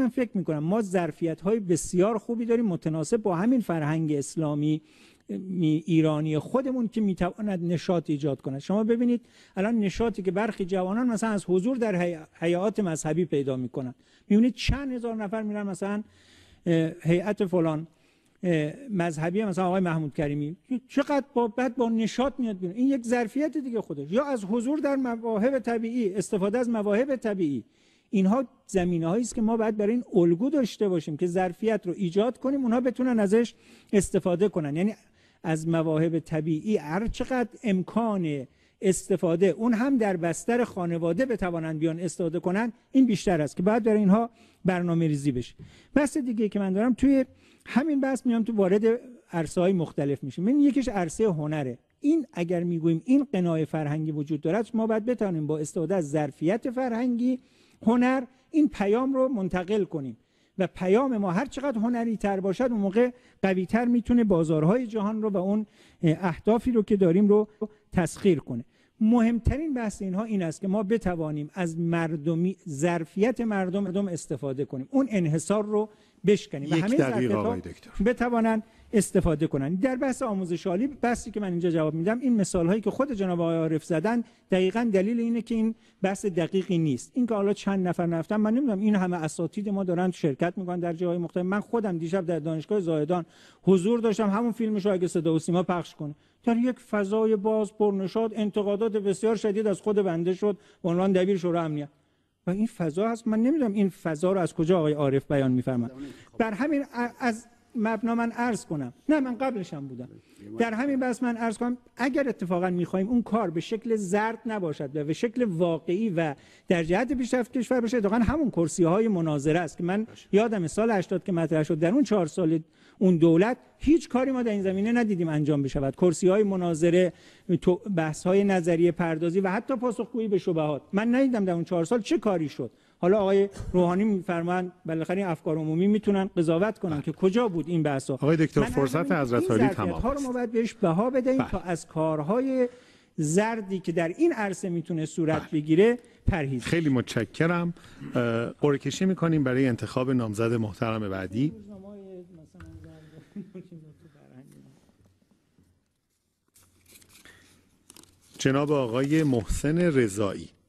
من فکر میکنم ما ظرفیت های بسیار خوبی داریم متناسب با همین فرهنگ اسلامی ایرانی خودمون که میتواند نشاط ایجاد کند شما ببینید الان نشاطی که برخی جوانان مثلا از حضور در حیات مذهبی پیدا میکنند میبینید چند هزار نفر میرن مثلا هیئت فلان مذهبی مثلا آقای محمود کریمی چقدر با بعد با نشاط میاد بیرون این یک ظرفیت دیگه خودش یا از حضور در مواهب طبیعی استفاده از مواهب طبیعی اینها زمینه هایی است که ما باید برای این الگو داشته باشیم که ظرفیت رو ایجاد کنیم اونها بتونن ازش استفاده کنن یعنی از مواهب طبیعی هر چقدر امکان استفاده اون هم در بستر خانواده بتوانند بیان استفاده کنن این بیشتر است که باید برای اینها برنامه ریزی بشه بحث دیگه که من دارم توی همین بحث میام تو وارد عرصه های مختلف میشیم این یکیش عرصه هنره این اگر میگوییم این قناع فرهنگی وجود دارد ما باید بتانیم با استفاده از ظرفیت فرهنگی هنر این پیام رو منتقل کنیم و پیام ما هر چقدر هنری تر باشد اون موقع قوی تر میتونه بازارهای جهان رو و اون اهدافی رو که داریم رو تسخیر کنه مهمترین بحث اینها این است که ما بتوانیم از مردمی ظرفیت مردم استفاده کنیم اون انحصار رو بشکنیم و همه دکتر بتوانند استفاده کنن در بحث آموزش عالی بحثی که من اینجا جواب میدم این مثال هایی که خود جناب آقای عارف زدن دقیقا دلیل اینه که این بحث دقیقی نیست این که حالا چند نفر نرفتن من نمیدونم این همه اساتید ما دارن شرکت میکنن در جاهای مختلف من خودم دیشب در دانشگاه زاهدان حضور داشتم همون فیلمش رو اگه صدا و سیما پخش کنه در یک فضای باز پرنشاد انتقادات بسیار شدید از خود بنده شد به عنوان دبیر شورا امنیت و این فضا هست من نمیدونم این فضا رو از کجا آقای عارف بیان میفرمند خب. بر همین از مبنا من عرض کنم نه من قبلش هم بودم در همین بس من عرض کنم اگر اتفاقا میخوایم اون کار به شکل زرد نباشد و به شکل واقعی و در جهت پیشرفت کشور بشه اتفاقا همون کرسی های مناظره است که من یادم سال 80 که مطرح شد در اون چهار سال اون دولت هیچ کاری ما در این زمینه ندیدیم انجام بشود کرسی های مناظره بحث های نظریه پردازی و حتی پاسخگویی به شبهات من ندیدم در اون چهار سال چه کاری شد حالا آقای روحانی میفرمان بالاخره افکار عمومی میتونن قضاوت کنن بله. که کجا بود این بحثا آقای دکتر فرصت حضرت عالی تمام ها رو ما باید بهش بها بدهیم بله. تا از کارهای زردی که در این عرصه میتونه صورت بله. بگیره پرهیز خیلی متشکرم قرکشی کشی میکنیم برای انتخاب نامزد محترم بعدی جناب آقای محسن رضایی